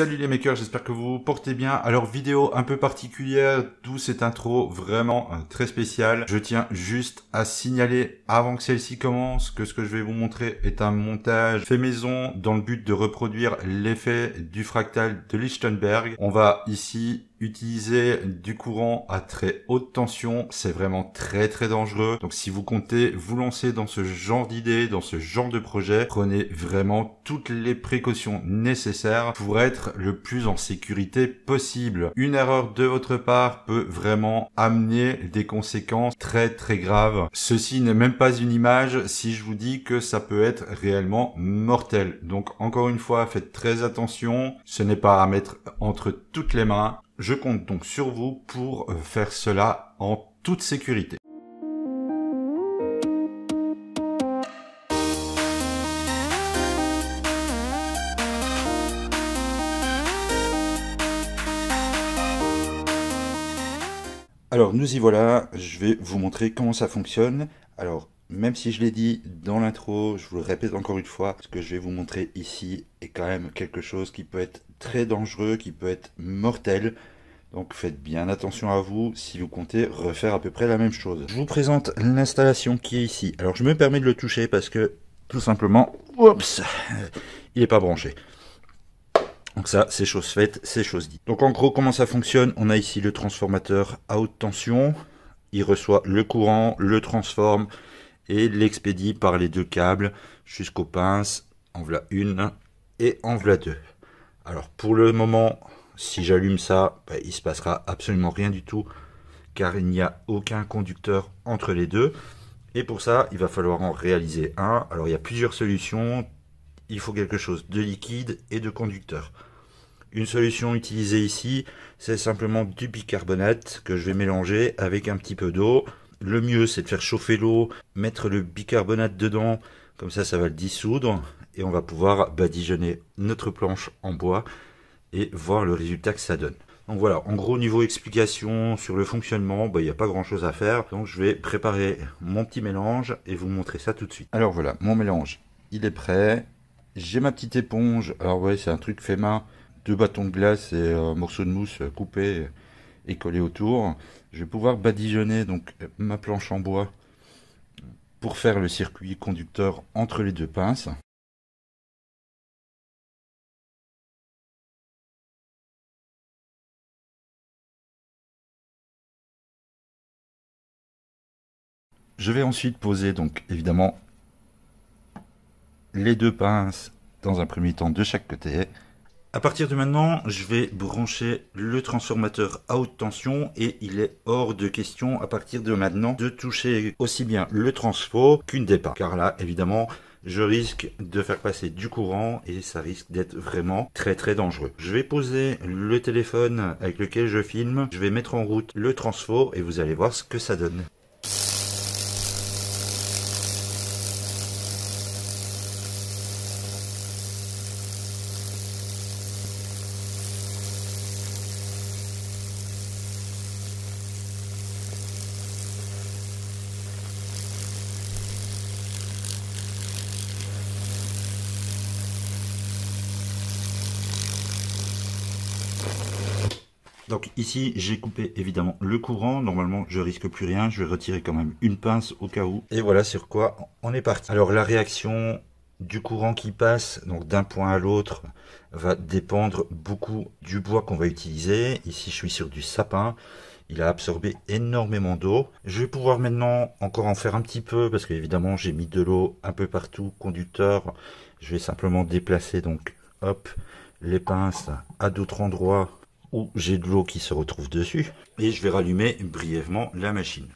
Salut les makers, j'espère que vous vous portez bien. Alors vidéo un peu particulière, d'où cette intro vraiment euh, très spéciale. Je tiens juste à signaler avant que celle-ci commence que ce que je vais vous montrer est un montage fait maison dans le but de reproduire l'effet du fractal de Lichtenberg. On va ici Utiliser du courant à très haute tension, c'est vraiment très très dangereux. Donc si vous comptez vous lancer dans ce genre d'idée, dans ce genre de projet, prenez vraiment toutes les précautions nécessaires pour être le plus en sécurité possible. Une erreur de votre part peut vraiment amener des conséquences très très graves. Ceci n'est même pas une image si je vous dis que ça peut être réellement mortel. Donc encore une fois, faites très attention. Ce n'est pas à mettre entre toutes les mains. Je compte donc sur vous pour euh, faire cela en toute sécurité. Alors nous y voilà, je vais vous montrer comment ça fonctionne. Alors même si je l'ai dit dans l'intro, je vous le répète encore une fois, ce que je vais vous montrer ici est quand même quelque chose qui peut être très dangereux, qui peut être mortel. Donc faites bien attention à vous si vous comptez refaire à peu près la même chose. Je vous présente l'installation qui est ici. Alors je me permets de le toucher parce que tout simplement, oups, il n'est pas branché. Donc ça, c'est chose faite, c'est chose dit. Donc en gros, comment ça fonctionne On a ici le transformateur à haute tension. Il reçoit le courant, le transforme, et l'expédie par les deux câbles jusqu'aux pinces. En voilà une et en voilà deux. Alors pour le moment, si j'allume ça, bah, il se passera absolument rien du tout car il n'y a aucun conducteur entre les deux. Et pour ça, il va falloir en réaliser un. Alors il y a plusieurs solutions. Il faut quelque chose de liquide et de conducteur. Une solution utilisée ici, c'est simplement du bicarbonate que je vais mélanger avec un petit peu d'eau. Le mieux, c'est de faire chauffer l'eau, mettre le bicarbonate dedans, comme ça, ça va le dissoudre et on va pouvoir badigeonner notre planche en bois et voir le résultat que ça donne. Donc voilà, en gros niveau explication sur le fonctionnement, bah, il n'y a pas grand chose à faire. Donc je vais préparer mon petit mélange et vous montrer ça tout de suite. Alors voilà, mon mélange, il est prêt. J'ai ma petite éponge. Alors ouais, c'est un truc fait main. Deux bâtons de glace et un morceau de mousse coupé et coller autour. Je vais pouvoir badigeonner donc euh, ma planche en bois pour faire le circuit conducteur entre les deux pinces. Je vais ensuite poser donc évidemment les deux pinces dans un premier temps de chaque côté à partir de maintenant, je vais brancher le transformateur à haute tension et il est hors de question à partir de maintenant de toucher aussi bien le transfo qu'une départ. Car là, évidemment, je risque de faire passer du courant et ça risque d'être vraiment très très dangereux. Je vais poser le téléphone avec lequel je filme, je vais mettre en route le transfo et vous allez voir ce que ça donne. Donc ici, j'ai coupé évidemment le courant. Normalement, je risque plus rien. Je vais retirer quand même une pince au cas où. Et voilà sur quoi on est parti. Alors la réaction du courant qui passe donc d'un point à l'autre va dépendre beaucoup du bois qu'on va utiliser. Ici, je suis sur du sapin. Il a absorbé énormément d'eau. Je vais pouvoir maintenant encore en faire un petit peu parce qu'évidemment, j'ai mis de l'eau un peu partout. Conducteur, je vais simplement déplacer donc hop les pinces à d'autres endroits où j'ai de l'eau qui se retrouve dessus. Et je vais rallumer brièvement la machine.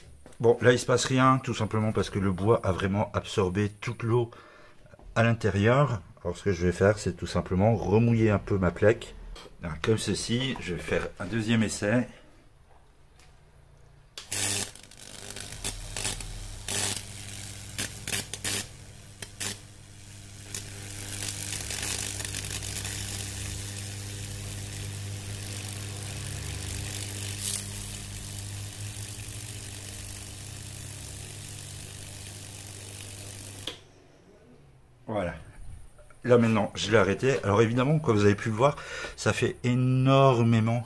Bon, là, il se passe rien, tout simplement parce que le bois a vraiment absorbé toute l'eau à l'intérieur. Alors, ce que je vais faire, c'est tout simplement remouiller un peu ma plaque. comme ceci, je vais faire un deuxième essai. Voilà. Là maintenant, je l'ai arrêté. Alors évidemment, comme vous avez pu le voir, ça fait énormément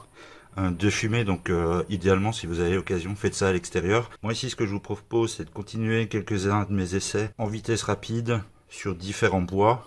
hein, de fumée donc euh, idéalement si vous avez l'occasion faites ça à l'extérieur moi ici ce que je vous propose c'est de continuer quelques-uns de mes essais en vitesse rapide sur différents bois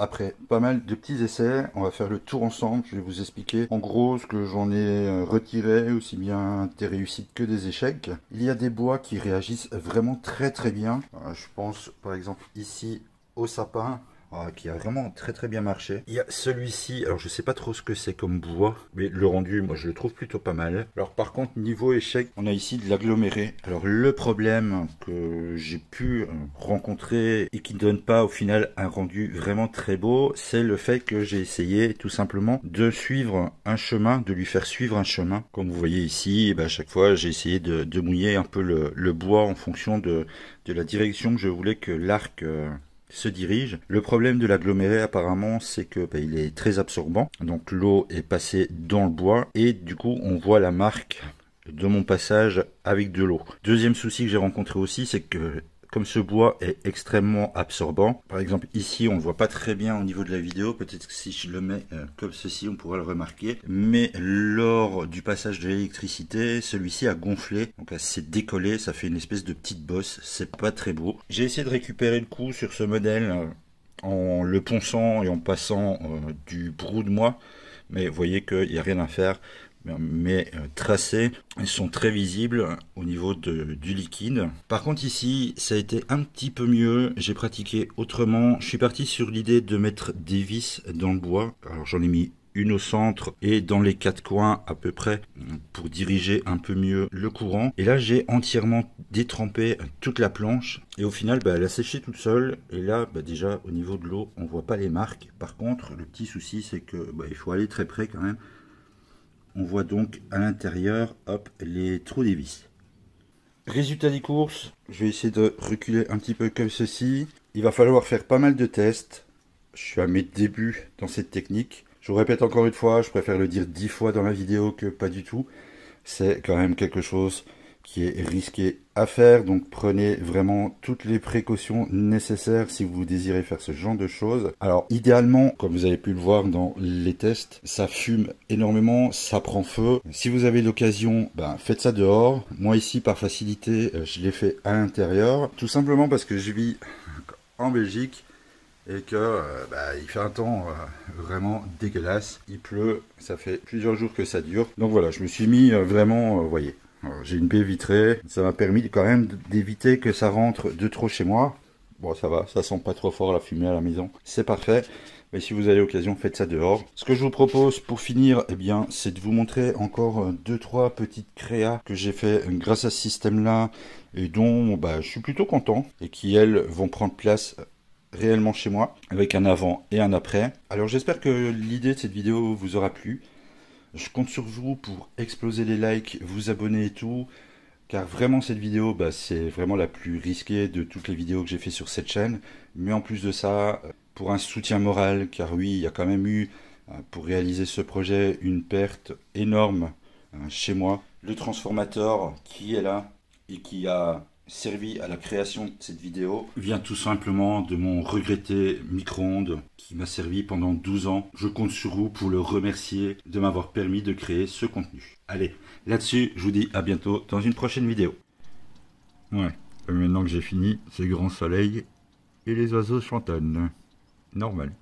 après pas mal de petits essais, on va faire le tour ensemble, je vais vous expliquer en gros ce que j'en ai euh, retiré, aussi bien des réussites que des échecs. Il y a des bois qui réagissent vraiment très très bien, euh, je pense par exemple ici au sapin, ah, qui a vraiment très très bien marché. Il y a celui-ci, alors je sais pas trop ce que c'est comme bois, mais le rendu, moi je le trouve plutôt pas mal. Alors par contre, niveau échec, on a ici de l'aggloméré. Alors le problème que j'ai pu euh, rencontrer et qui ne donne pas au final un rendu vraiment très beau, c'est le fait que j'ai essayé tout simplement de suivre un chemin, de lui faire suivre un chemin. Comme vous voyez ici, eh ben, à chaque fois j'ai essayé de, mouiller un peu le, bois en fonction de, la direction que je voulais que l'arc... Euh, se dirige. Le problème de l'aggloméré apparemment c'est que ben, il est très absorbant, donc l'eau est passée dans le bois et du coup on voit la marque de mon passage avec de l'eau. Deuxième souci que j'ai rencontré aussi, c'est que comme ce bois est extrêmement absorbant, par exemple ici on ne voit pas très bien au niveau de la vidéo, peut-être que si je le mets euh, comme ceci on pourra le remarquer, mais lors du passage de l'électricité, celui-ci a gonflé, donc c'est décollé, ça fait une espèce de petite bosse, c'est pas très beau. J'ai essayé de récupérer le coup sur ce modèle euh, en le ponçant et en passant euh, du brou de moi, mais vous voyez qu'il n'y a rien à faire mais euh, tracés sont très visibles au niveau du liquide. Par contre ici, ça a été un petit peu mieux. J'ai pratiqué autrement. Je suis parti sur l'idée de mettre des vis dans le bois. Alors j'en ai mis une au centre et dans les quatre coins à peu près pour diriger un peu mieux le courant. Et là, j'ai entièrement détrempé toute la planche et au final, bah, elle a séché toute seule. Et là, bah, déjà au niveau de l'eau, on voit pas les marques. Par contre, le petit souci, c'est que bah, il faut aller très près quand même on voit donc à l'intérieur les trous des vis. Résultat des courses, je vais essayer de reculer un petit peu comme ceci. Il va falloir faire pas mal de tests. Je suis à mes débuts dans cette technique. Je vous répète encore une fois, je préfère le dire dix fois dans la vidéo que pas du tout. C'est quand même quelque chose qui est risqué à faire. Donc prenez vraiment toutes les précautions nécessaires si vous désirez faire ce genre de choses. Alors idéalement, comme vous avez pu le voir dans les tests, ça fume énormément, ça prend feu. Si vous avez l'occasion, ben, faites ça dehors. Moi ici, par facilité, euh, je l'ai fait à l'intérieur. Tout simplement parce que je vis en Belgique et que euh, ben, il fait un temps euh, vraiment dégueulasse. Il pleut, ça fait plusieurs jours que ça dure. Donc voilà, je me suis mis vraiment, vous voyez, j'ai une baie vitrée, ça m'a permis quand même d'éviter que ça rentre de trop chez moi. Bon, ça va, ça sent pas trop fort la fumée à la maison, c'est parfait. Mais si vous avez l'occasion, faites ça dehors. Ce que je vous propose pour finir, eh bien, c'est de vous montrer encore euh, deux trois petites créas que j'ai fait euh, grâce à ce système-là et dont bah, je suis plutôt content et qui elles vont prendre place euh, réellement chez moi avec un avant et un après. Alors j'espère que l'idée de cette vidéo vous aura plu. Je compte sur vous pour exploser les likes, vous abonner et tout, car vraiment cette vidéo, bah, c'est vraiment la plus risquée de toutes les vidéos que j'ai fait sur cette chaîne. Mais en plus de ça, pour un soutien moral, car oui, il y a quand même eu, euh, pour réaliser ce projet, une perte énorme hein, chez moi. Le transformateur qui est là et qui a servi à la création de cette vidéo vient tout simplement de mon regretté micro-ondes qui m'a servi pendant 12 ans. Je compte sur vous pour le remercier de m'avoir permis de créer ce contenu. Allez, là-dessus, je vous dis à bientôt dans une prochaine vidéo. Ouais, maintenant que j'ai fini, c'est grand soleil et les oiseaux chantonnent. Normal.